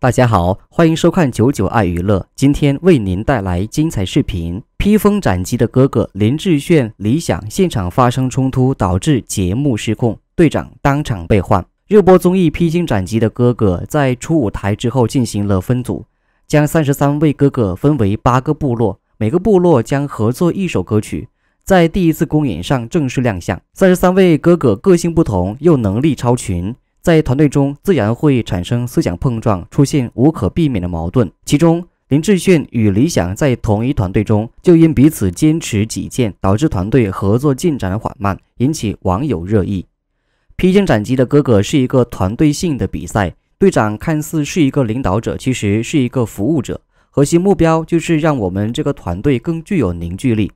大家好，欢迎收看九九爱娱乐，今天为您带来精彩视频。披荆斩棘的哥哥林志炫、李响现场发生冲突，导致节目失控，队长当场被换。热播综艺《披荆斩棘的哥哥》在出舞台之后进行了分组，将三十三位哥哥分为八个部落，每个部落将合作一首歌曲，在第一次公演上正式亮相。三十三位哥哥个性不同，又能力超群。在团队中，自然会产生思想碰撞，出现无可避免的矛盾。其中，林志炫与李想在同一团队中，就因彼此坚持己见，导致团队合作进展缓慢，引起网友热议。披荆斩棘的哥哥是一个团队性的比赛，队长看似是一个领导者，其实是一个服务者，核心目标就是让我们这个团队更具有凝聚力。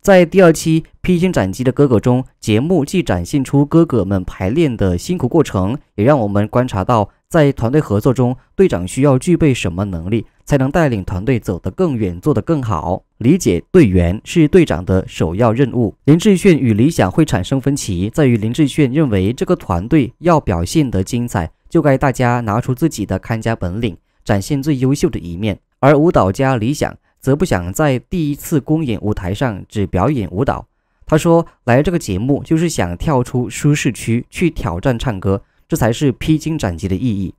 在第二期《披荆斩棘的哥哥》中，节目既展现出哥哥们排练的辛苦过程，也让我们观察到，在团队合作中，队长需要具备什么能力才能带领团队走得更远、做得更好。理解队员是队长的首要任务。林志炫与理想会产生分歧，在于林志炫认为这个团队要表现得精彩，就该大家拿出自己的看家本领，展现最优秀的一面，而舞蹈家理想。则不想在第一次公演舞台上只表演舞蹈。他说：“来这个节目就是想跳出舒适区，去挑战唱歌，这才是披荆斩棘的意义。”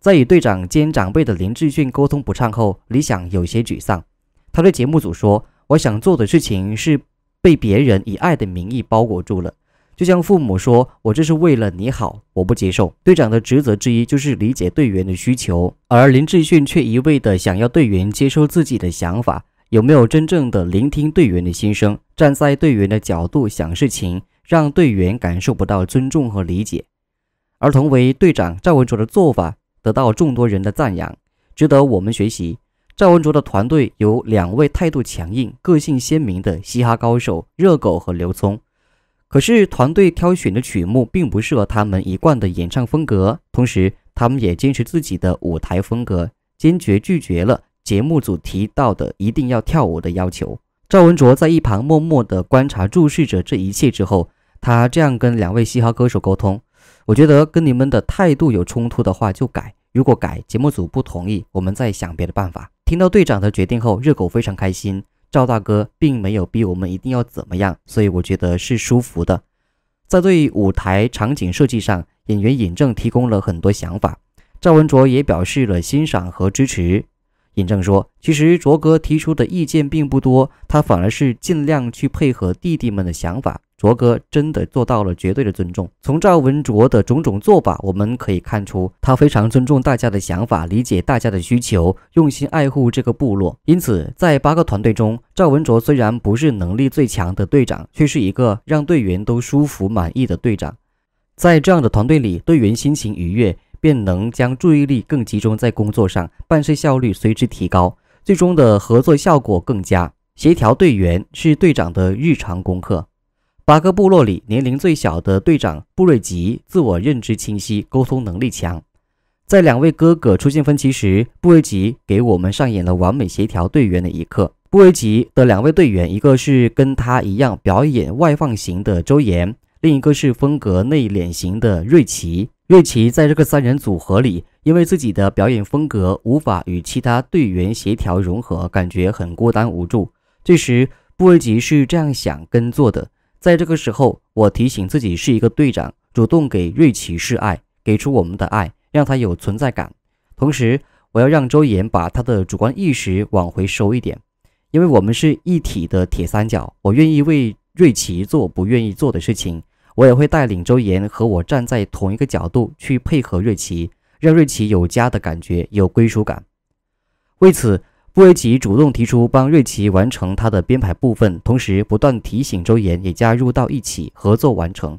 在与队长兼长辈的林志炫沟通不畅后，李想有些沮丧。他对节目组说：“我想做的事情是被别人以爱的名义包裹住了。”就像父母说：“我这是为了你好。”我不接受。队长的职责之一就是理解队员的需求，而林志炫却一味的想要队员接受自己的想法，有没有真正的聆听队员的心声，站在队员的角度想事情，让队员感受不到尊重和理解。而同为队长赵文卓的做法得到众多人的赞扬，值得我们学习。赵文卓的团队有两位态度强硬、个性鲜明的嘻哈高手热狗和刘聪。可是团队挑选的曲目并不适合他们一贯的演唱风格，同时他们也坚持自己的舞台风格，坚决拒绝了节目组提到的一定要跳舞的要求。赵文卓在一旁默默的观察注视着这一切之后，他这样跟两位嘻哈歌手沟通：“我觉得跟你们的态度有冲突的话就改，如果改节目组不同意，我们再想别的办法。”听到队长的决定后，热狗非常开心。赵大哥并没有逼我们一定要怎么样，所以我觉得是舒服的。在对舞台场景设计上，演员尹正提供了很多想法，赵文卓也表示了欣赏和支持。尹正说：“其实卓哥提出的意见并不多，他反而是尽量去配合弟弟们的想法。卓哥真的做到了绝对的尊重。从赵文卓的种种做法，我们可以看出，他非常尊重大家的想法，理解大家的需求，用心爱护这个部落。因此，在八个团队中，赵文卓虽然不是能力最强的队长，却是一个让队员都舒服满意的队长。在这样的团队里，队员心情愉悦。”便能将注意力更集中在工作上，办事效率随之提高，最终的合作效果更佳。协调队员是队长的日常功课。八个部落里年龄最小的队长布瑞吉，自我认知清晰，沟通能力强。在两位哥哥出现分歧时，布瑞吉给我们上演了完美协调队员的一课。布瑞吉的两位队员，一个是跟他一样表演外放型的周岩，另一个是风格内敛型的瑞奇。瑞奇在这个三人组合里，因为自己的表演风格无法与其他队员协调融合，感觉很孤单无助。这时，布瑞吉是这样想跟做的。在这个时候，我提醒自己是一个队长，主动给瑞奇示爱，给出我们的爱，让他有存在感。同时，我要让周岩把他的主观意识往回收一点，因为我们是一体的铁三角。我愿意为瑞奇做不愿意做的事情。我也会带领周岩和我站在同一个角度去配合瑞奇，让瑞奇有家的感觉，有归属感。为此，布瑞奇主动提出帮瑞奇完成他的编排部分，同时不断提醒周岩也加入到一起合作完成。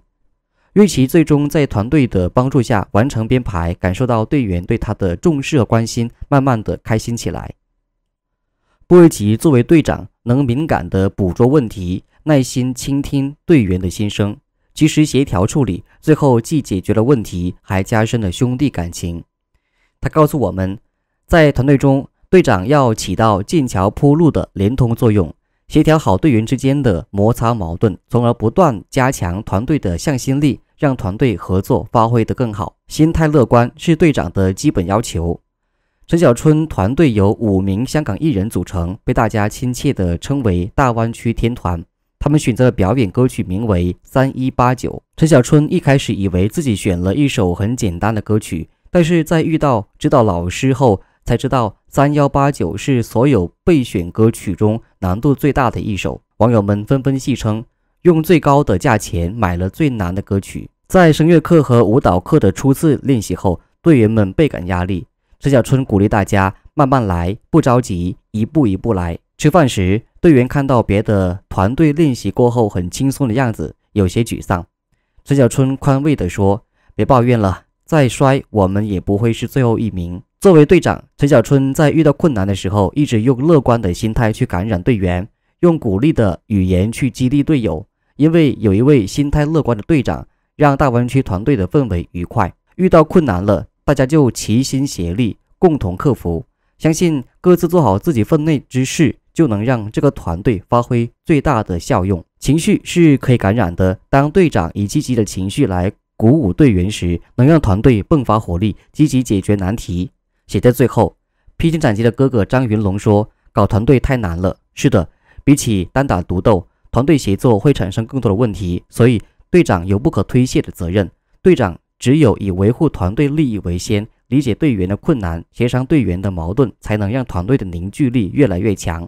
瑞奇最终在团队的帮助下完成编排，感受到队员对他的重视和关心，慢慢的开心起来。布瑞奇作为队长，能敏感的捕捉问题，耐心倾听队员的心声。及时协调处理，最后既解决了问题，还加深了兄弟感情。他告诉我们，在团队中，队长要起到建桥铺路的连通作用，协调好队员之间的摩擦矛盾，从而不断加强团队的向心力，让团队合作发挥得更好。心态乐观是队长的基本要求。陈小春团队由五名香港艺人组成，被大家亲切地称为“大湾区天团”。他们选择了表演歌曲，名为《三一八九》。陈小春一开始以为自己选了一首很简单的歌曲，但是在遇到指导老师后，才知道《三幺八九》是所有备选歌曲中难度最大的一首。网友们纷纷戏称：“用最高的价钱买了最难的歌曲。”在声乐课和舞蹈课的初次练习后，队员们倍感压力。陈小春鼓励大家：“慢慢来，不着急，一步一步来。”吃饭时，队员看到别的团队练习过后很轻松的样子，有些沮丧。陈小春宽慰地说：“别抱怨了，再摔我们也不会是最后一名。”作为队长，陈小春在遇到困难的时候，一直用乐观的心态去感染队员，用鼓励的语言去激励队友。因为有一位心态乐观的队长，让大湾区团队的氛围愉快。遇到困难了，大家就齐心协力，共同克服。相信各自做好自己分内之事。就能让这个团队发挥最大的效用。情绪是可以感染的，当队长以积极的情绪来鼓舞队员时，能让团队迸发活力，积极解决难题。写在最后，披荆斩棘的哥哥张云龙说：“搞团队太难了。”是的，比起单打独斗，团队协作会产生更多的问题，所以队长有不可推卸的责任。队长只有以维护团队利益为先，理解队员的困难，协商队员的矛盾，才能让团队的凝聚力越来越强。